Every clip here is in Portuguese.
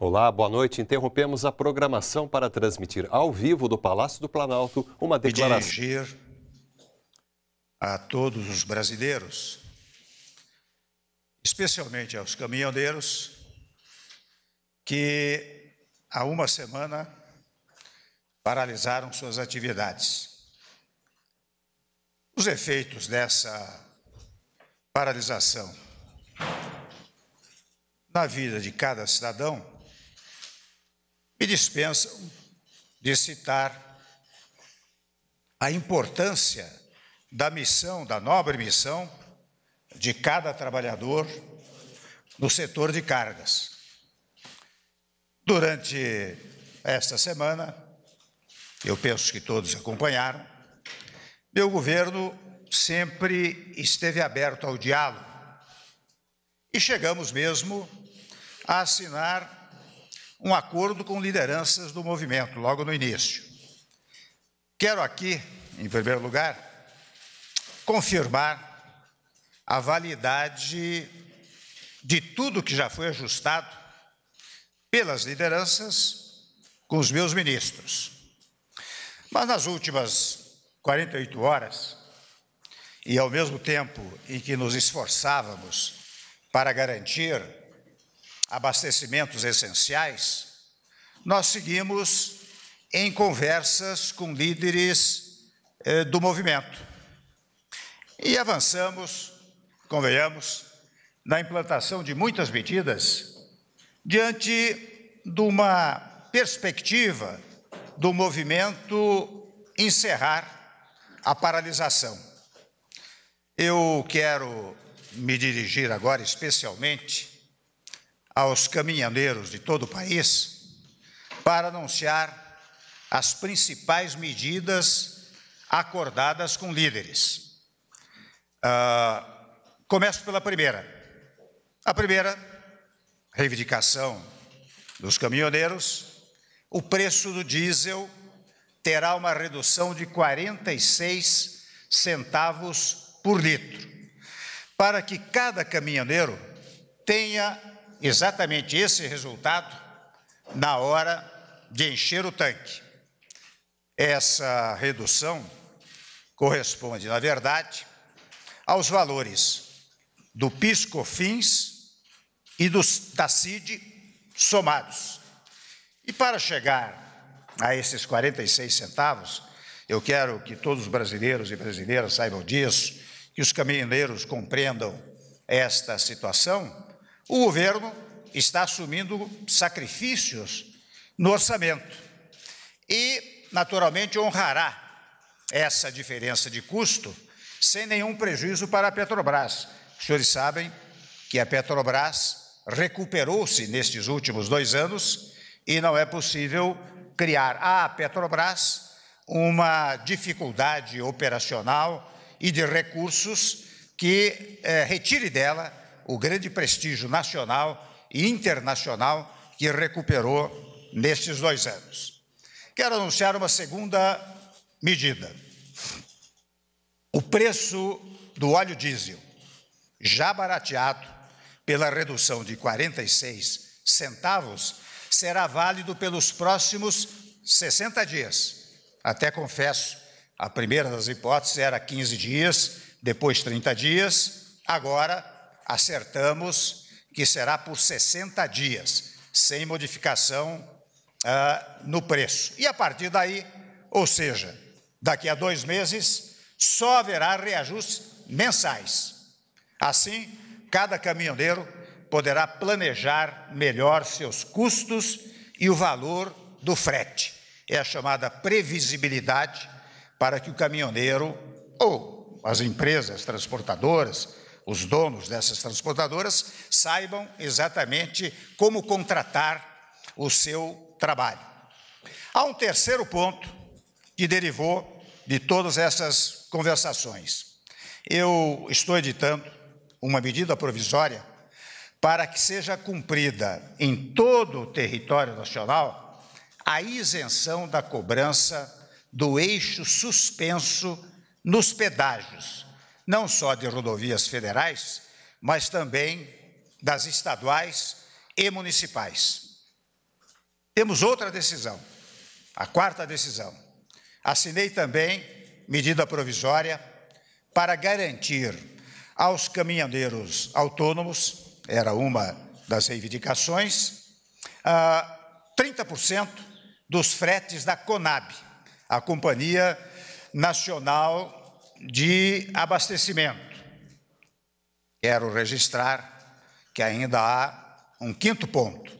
Olá, boa noite. Interrompemos a programação para transmitir ao vivo do Palácio do Planalto uma declaração. dirigir a todos os brasileiros, especialmente aos caminhoneiros, que há uma semana paralisaram suas atividades. Os efeitos dessa paralisação na vida de cada cidadão me dispensam de citar a importância da missão, da nobre missão de cada trabalhador no setor de cargas. Durante esta semana, eu penso que todos acompanharam, meu governo sempre esteve aberto ao diálogo e chegamos mesmo a assinar um acordo com lideranças do movimento, logo no início. Quero aqui, em primeiro lugar, confirmar a validade de tudo que já foi ajustado pelas lideranças com os meus ministros. Mas nas últimas 48 horas, e ao mesmo tempo em que nos esforçávamos para garantir abastecimentos essenciais, nós seguimos em conversas com líderes eh, do movimento. E avançamos, convenhamos, na implantação de muitas medidas diante de uma perspectiva do movimento encerrar a paralisação. Eu quero me dirigir agora especialmente aos caminhoneiros de todo o país para anunciar as principais medidas acordadas com líderes. Uh, começo pela primeira. A primeira, reivindicação dos caminhoneiros, o preço do diesel terá uma redução de 46 centavos por litro, para que cada caminhoneiro tenha exatamente esse resultado na hora de encher o tanque. Essa redução corresponde, na verdade, aos valores do PiscoFins e dos da CID somados. E para chegar a esses 46 centavos, eu quero que todos os brasileiros e brasileiras saibam disso, que os caminhoneiros compreendam esta situação. O governo está assumindo sacrifícios no orçamento e, naturalmente, honrará essa diferença de custo sem nenhum prejuízo para a Petrobras. Os senhores sabem que a Petrobras recuperou-se nestes últimos dois anos e não é possível criar à Petrobras uma dificuldade operacional e de recursos que eh, retire dela o grande prestígio nacional e internacional que recuperou nestes dois anos. Quero anunciar uma segunda medida. O preço do óleo diesel, já barateado pela redução de 46 centavos, será válido pelos próximos 60 dias. Até confesso, a primeira das hipóteses era 15 dias, depois 30 dias, agora acertamos que será por 60 dias, sem modificação ah, no preço. E a partir daí, ou seja, daqui a dois meses, só haverá reajustes mensais. Assim, cada caminhoneiro poderá planejar melhor seus custos e o valor do frete. É a chamada previsibilidade para que o caminhoneiro ou as empresas transportadoras os donos dessas transportadoras saibam exatamente como contratar o seu trabalho. Há um terceiro ponto que derivou de todas essas conversações. Eu estou editando uma medida provisória para que seja cumprida em todo o território nacional a isenção da cobrança do eixo suspenso nos pedágios não só de rodovias federais, mas também das estaduais e municipais. Temos outra decisão, a quarta decisão. Assinei também medida provisória para garantir aos caminhoneiros autônomos, era uma das reivindicações, 30% ah, dos fretes da CONAB, a Companhia Nacional de abastecimento. Quero registrar que ainda há um quinto ponto,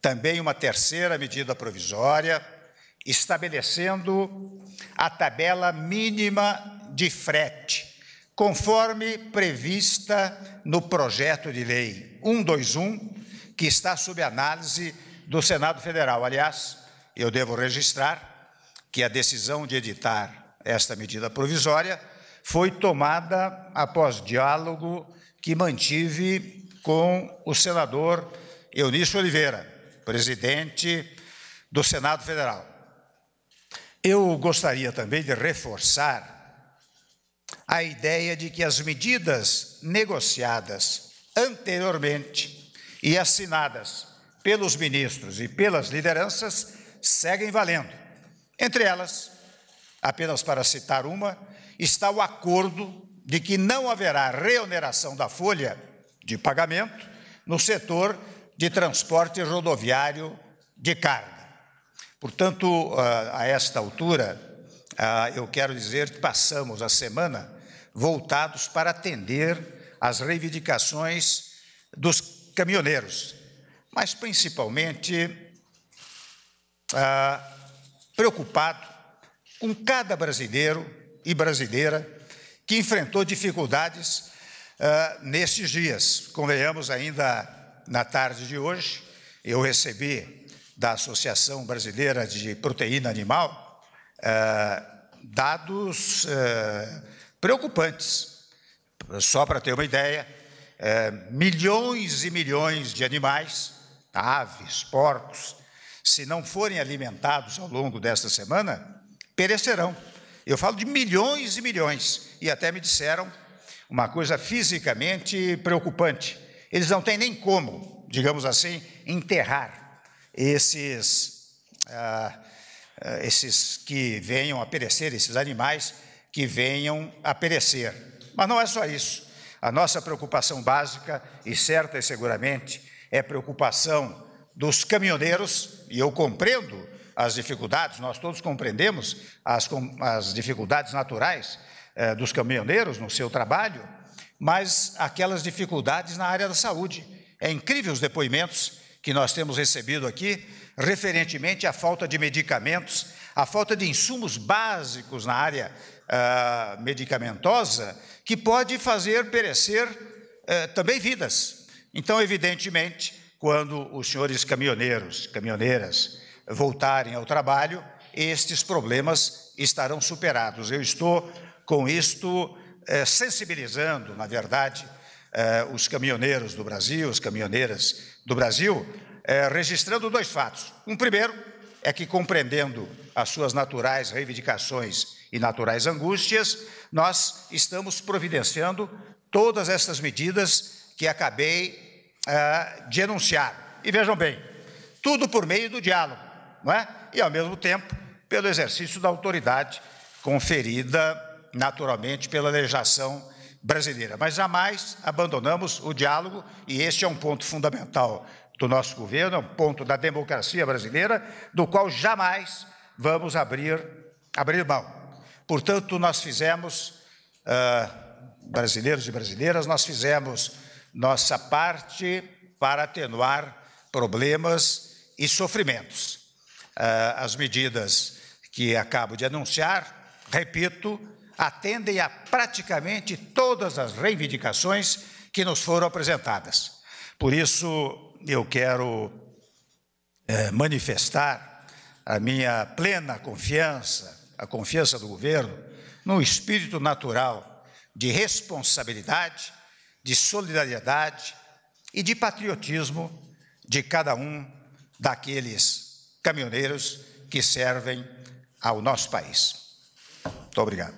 também uma terceira medida provisória, estabelecendo a tabela mínima de frete, conforme prevista no projeto de lei 121, que está sob análise do Senado Federal. Aliás, eu devo registrar que a decisão de editar esta medida provisória foi tomada após diálogo que mantive com o senador Eunício Oliveira, presidente do Senado Federal. Eu gostaria também de reforçar a ideia de que as medidas negociadas anteriormente e assinadas pelos ministros e pelas lideranças seguem valendo. Entre elas, apenas para citar uma, está o acordo de que não haverá reoneração da folha de pagamento no setor de transporte rodoviário de carga. Portanto, ah, a esta altura, ah, eu quero dizer que passamos a semana voltados para atender às reivindicações dos caminhoneiros, mas principalmente ah, preocupado com cada brasileiro e brasileira que enfrentou dificuldades uh, ah, nestes dias. Convenhamos ainda na tarde de hoje, eu recebi da Associação Brasileira de Proteína Animal uh, dados uh, preocupantes. Só para ter uma ideia, eh, milhões e milhões de animais, aves, porcos, se não forem alimentados ao longo desta semana, perecerão. Eu falo de milhões e milhões, e até me disseram uma coisa fisicamente preocupante. Eles não têm nem como, digamos assim, enterrar esses, ah, ah, esses que venham a perecer, esses animais que venham a perecer. Mas não é só isso. A nossa preocupação básica, e certa e seguramente, é preocupação dos caminhoneiros, e eu compreendo as dificuldades, nós todos compreendemos as, as dificuldades naturais eh, dos caminhoneiros no seu trabalho, mas aquelas dificuldades na área da saúde. É incrível os depoimentos que nós temos recebido aqui, referentemente à falta de medicamentos, à falta de insumos básicos na área ah, medicamentosa, que pode fazer perecer eh, também vidas. Então, evidentemente, quando os senhores caminhoneiros, caminhoneiras, voltarem ao trabalho, estes problemas estarão superados. Eu estou com isto eh, sensibilizando, na verdade, eh, os caminhoneiros do Brasil, as caminhoneiras do Brasil, eh, registrando dois fatos. Um primeiro é que, compreendendo as suas naturais reivindicações e naturais angústias, nós estamos providenciando todas essas medidas que acabei ah, de enunciar. E vejam bem, tudo por meio do diálogo não é? E, ao mesmo tempo, pelo exercício da autoridade conferida naturalmente pela legislação brasileira. Mas jamais abandonamos o diálogo, e este é um ponto fundamental do nosso governo, é um ponto da democracia brasileira, do qual jamais vamos abrir, abrir mão. Portanto, nós fizemos, ah, brasileiros e brasileiras, nós fizemos nossa parte para atenuar problemas e sofrimentos. Ah, as medidas que acabo de anunciar, repito, atendem a praticamente todas as reivindicações que nos foram apresentadas. Por isso, eu quero é, manifestar a minha plena confiança, a confiança do governo, no espírito natural de responsabilidade, de solidariedade e de patriotismo de cada um daqueles caminhoneiros que servem ao nosso país. Muito obrigado.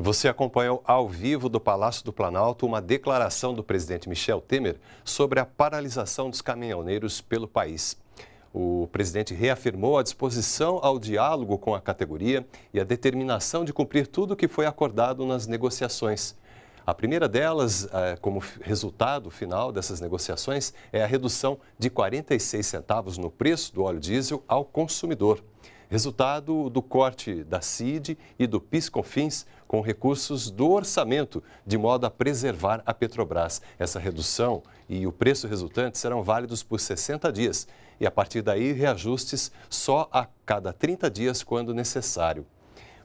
Você acompanhou ao vivo do Palácio do Planalto uma declaração do presidente Michel Temer sobre a paralisação dos caminhoneiros pelo país. O presidente reafirmou a disposição ao diálogo com a categoria e a determinação de cumprir tudo o que foi acordado nas negociações. A primeira delas, é, como resultado final dessas negociações, é a redução de 46 centavos no preço do óleo diesel ao consumidor. Resultado do corte da CID e do PIS-COFINS com recursos do orçamento, de modo a preservar a Petrobras. Essa redução e o preço resultante serão válidos por 60 dias e, a partir daí, reajustes só a cada 30 dias, quando necessário.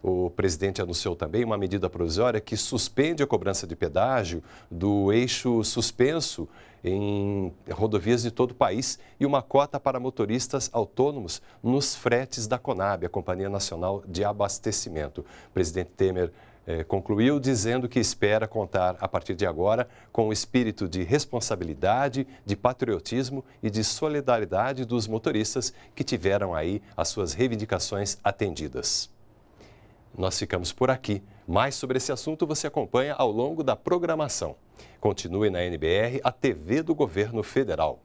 O presidente anunciou também uma medida provisória que suspende a cobrança de pedágio do eixo suspenso em rodovias de todo o país e uma cota para motoristas autônomos nos fretes da Conab, a Companhia Nacional de Abastecimento. O presidente Temer eh, concluiu dizendo que espera contar, a partir de agora, com o espírito de responsabilidade, de patriotismo e de solidariedade dos motoristas que tiveram aí as suas reivindicações atendidas. Nós ficamos por aqui. Mais sobre esse assunto você acompanha ao longo da programação. Continue na NBR, a TV do Governo Federal.